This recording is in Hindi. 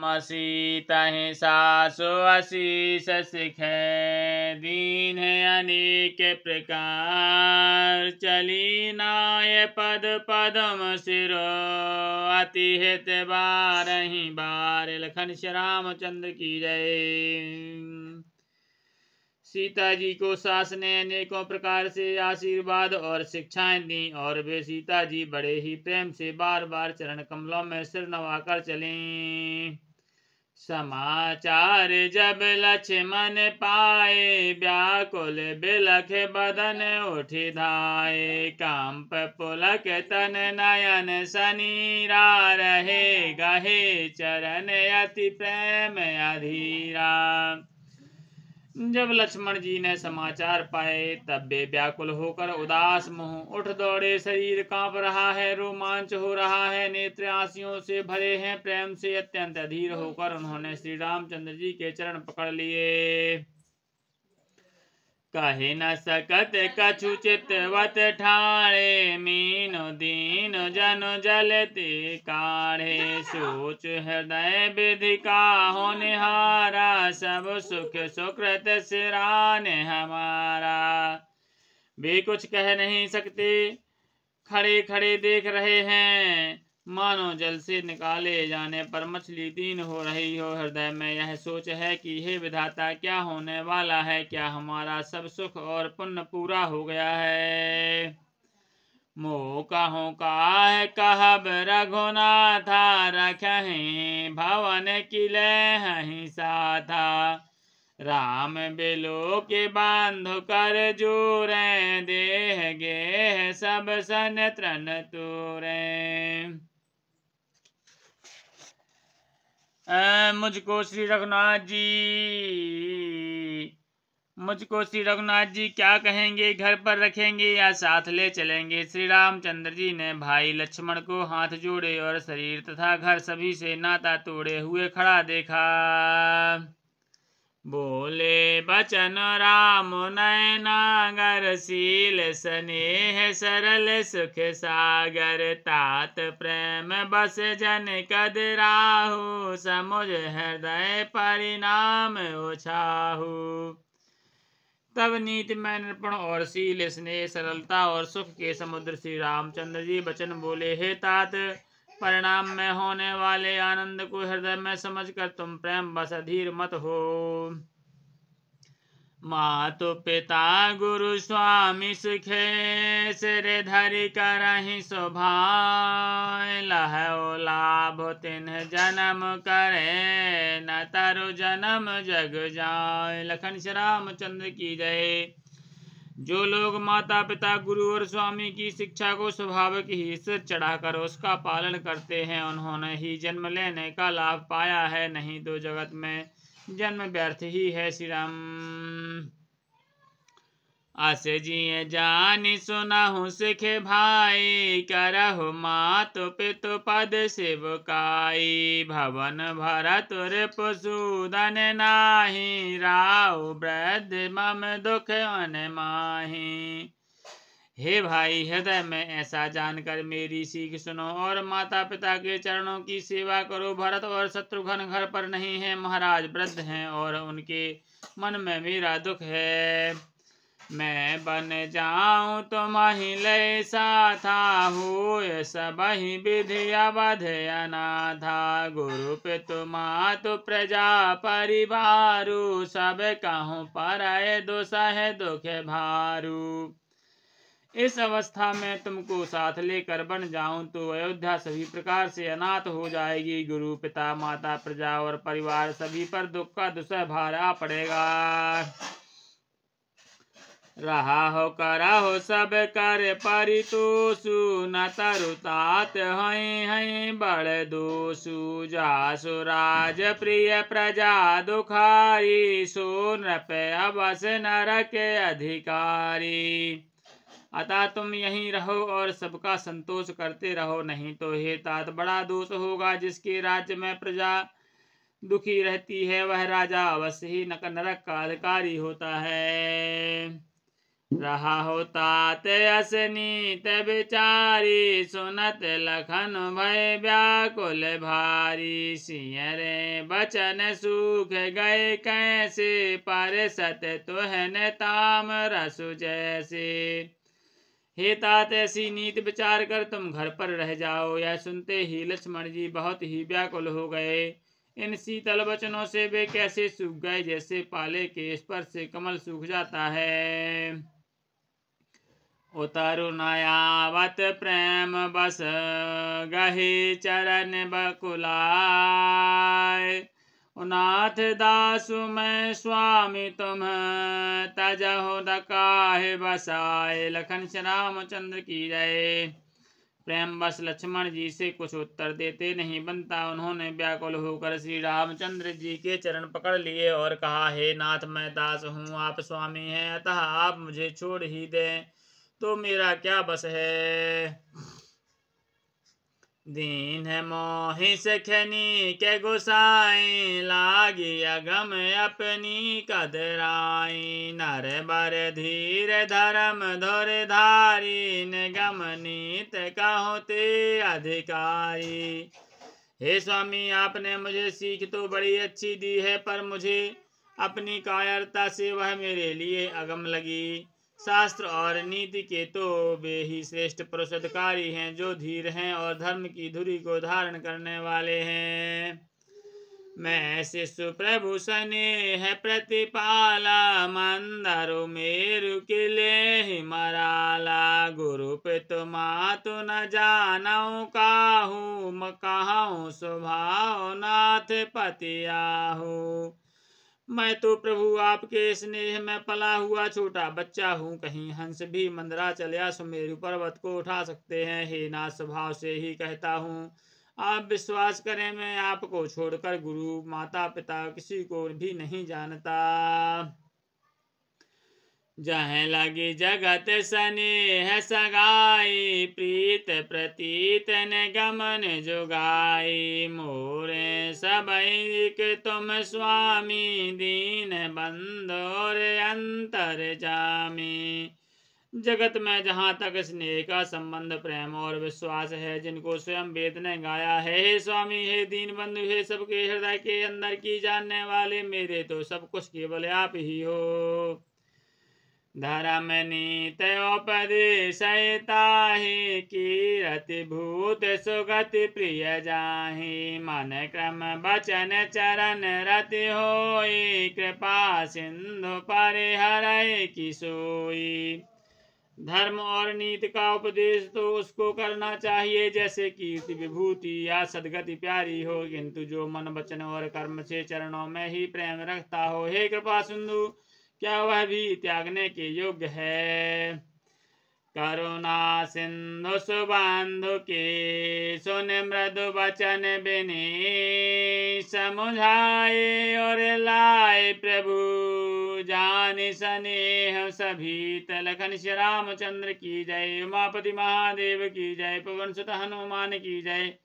मसी तहि सासु आशीष सिख दीन अनेक प्रकार चली नाय पद पदम सिरो अति हित बारही बार लखन श्री रामचंद्र की जय सीता जी को सास ने अनेकों प्रकार से आशीर्वाद और शिक्षाएं दी और वे सीता जी बड़े ही प्रेम से बार बार चरण कमलों में सिर नवाकर चलें समाचार जब लक्ष्मण पाए व्याकुल बिलख बदन उठी धाये कंप पुलक तन नयन सनीरा रहे गहे चरण अति प्रेम अधीरा जब लक्ष्मण जी ने समाचार पाए तब वे व्याकुल होकर उदास मुंह उठ दौड़े शरीर कांप रहा है रोमांच हो रहा है नेत्र आसियों से भरे हैं प्रेम से अत्यंत अधीर होकर उन्होंने श्री रामचंद्र जी के चरण पकड़ लिए कहे न सकत कछु चितवत ठाणे मीनो दीन जन जलते काढ़े सोच हृदय विधि का हो निहारा सब सुख सुकृत सिरान हमारा वे कुछ कह नहीं सकते खड़े खड़े देख रहे हैं मानो जल से निकाले जाने पर मछली दीन हो रही हो हृदय में यह सोच है कि हे विधाता क्या होने वाला है क्या हमारा सब सुख और पुण्य पूरा हो गया है मो कहो का कहब रघुनाथा रख भवन किले हिंसा था राम बेलो के बांध कर जोरे देह गे सब सन तृण तोरें मुझको श्री रघुनाथ जी मुझको श्री रघुनाथ जी क्या कहेंगे घर पर रखेंगे या साथ ले चलेंगे श्री रामचंद्र जी ने भाई लक्ष्मण को हाथ जोड़े और शरीर तथा घर सभी से नाता तोड़े हुए खड़ा देखा बोले बचन राम नयनागर शील स्नेह सरल सुख सागर तात प्रेम बस जन कद राहु समुझ हृदय परिणाम ओछाहू तब नीति में निरपण और शील स्नेह सरलता और सुख के समुद्र श्री रामचंद्र जी बचन बोले हे तात परिणाम में होने वाले आनंद को हृदय में समझकर तुम प्रेम बस अधीर मत हो तो पिता गुरु स्वामी सुखे सिर धरि करही शोभाय लाभ तिन्ह जन्म करे न तरु जन्म जग जाय लखन श्री रामचंद्र की जय जो लोग माता पिता गुरु और स्वामी की शिक्षा को स्वाभाविक ही सिर चढ़ाकर उसका पालन करते हैं उन्होंने ही जन्म लेने का लाभ पाया है नहीं तो जगत में जन्म व्यर्थ ही है श्री राम अस जिय जानी सुनाहु सिख भाई करहु मात पितु पद शिवकाई भवन भरत पुसूदन नाही राव वृद्ध मम दुख अन माही हे भाई हृदय में ऐसा जानकर मेरी सीख सुनो और माता पिता के चरणों की सेवा करो भरत और शत्रुघ्न घर पर नहीं है महाराज वृद्ध हैं और उनके मन में मेरा दुख है मैं बन जाऊं तो महिले साथा हुए ही विधि अवध अनाथा गुरु पे तुमा तो प्रजा परिवार सब कहूँ पर दुसह दुख भारू इस अवस्था में तुमको साथ लेकर बन जाऊं तो अयोध्या सभी प्रकार से अनाथ हो जाएगी गुरु पिता माता प्रजा और परिवार सभी पर दुख का दुसह आ पड़ेगा रहा हो करा हो सब कर परी तू सुना तरुतात है है बड़ दोसु जासु राज प्रिय प्रजा दुखारी सो पे अवस नर के अधिकारी अतः तुम यहीं रहो और सबका संतोष करते रहो नहीं तो हे तात बड़ा दोष होगा जिसके राज्य में प्रजा दुखी रहती है वह राजा अवश्य ही नरक का अधिकारी होता है रहा होता ते बिचारी सुनत लखन भय व्याकुल भारी सियरे बचन सूख गए कैसे पर सत तुहन ताम रसु जैसे हे तात ऐसी नीत विचार कर तुम घर पर रह जाओ यह सुनते ही लक्ष्मण जी बहुत ही व्याकुल हो गए इन शीतल वचनों से वे कैसे सूख गए जैसे पाले के स्पर्श से कमल सूख जाता है उतरु नयावत प्रेम बस गही चरण बकुलाय उनाथ दासु मैं स्वामी तुम तजहु डकाहे बसाए लखन श्याम चंद्र की जय प्रेम बस लक्ष्मण जी से कुछ उत्तर देते नहीं बनता उन्होंने व्याकुल होकर श्री रामचंद्र जी के चरण पकड़ लिए और कहा हे नाथ मैं दास हूँ आप स्वामी हैं अतः आप मुझे छोड़ ही दें तो मेरा क्या बस है दीन है मोहि खनी के गुसाई लागी अगम अपनी कदराई नर बर धीर धर्म धोरे धारी निगम नीत नीत कहते अधिकारी हे स्वामी आपने मुझे सीख तो बड़ी अच्छी दी है पर मुझे अपनी कायरता से वह मेरे लिए अगम लगी शास्त्र और नीति के तो वे ही श्रेष्ठ प्रसदकारी हैं जो धीर हैं और धर्म की धुरी को धारण करने वाले हैं मैं शिशु प्रभु है प्रतिपाला मंदरु मेरु किले मराला गुरु तो मातु न जानो काहू कहूँ स्वभाव नाथ पतियाहू मैं तो प्रभु आपके स्नेह में पला हुआ छोटा बच्चा हूँ कहीं हंस भी मंदरा चलिया सुमेरु पर्वत को उठा सकते हैं हे नाथ स्वभाव से ही कहता हूँ आप विश्वास करें मैं आपको छोड़कर गुरु माता पिता किसी को भी नहीं जानता जह लगे जगत सने है सगाई प्रीत प्रतीत न गमन जुगाई मोरे सब एक तुम स्वामी दीन बंदोर अंतर जामी जगत में जहाँ तक स्नेह का संबंध प्रेम और विश्वास है जिनको स्वयं वेद ने गाया है हे स्वामी हे दीन बंधु हे सबके हृदय के अंदर की जानने वाले मेरे तो सब कुछ केवल आप ही हो धर्म नीत धर्मनीतोपदेशयता कीरति भूत सुगति प्रिय जाहि मन क्रम बचन चरण रति होई कृपा सिंधु परिहरय की सोई धर्म और नीति का उपदेश तो उसको करना चाहिए जैसे कीर्ति विभूति या सदगति प्यारी हो किंतु जो मन वचन और कर्म से चरणों में ही प्रेम रखता हो हे कृपा सिंधु क्या वह भी त्यागने के योग्य है करुणा सिंधु सुबंधु के सुन मृदु वचन बिनी समुझाए और लाए प्रभु जान हम सभी तलखन श्री रामचंद्र की जय उमापति महादेव की जय पवन सुत हनुमान की जय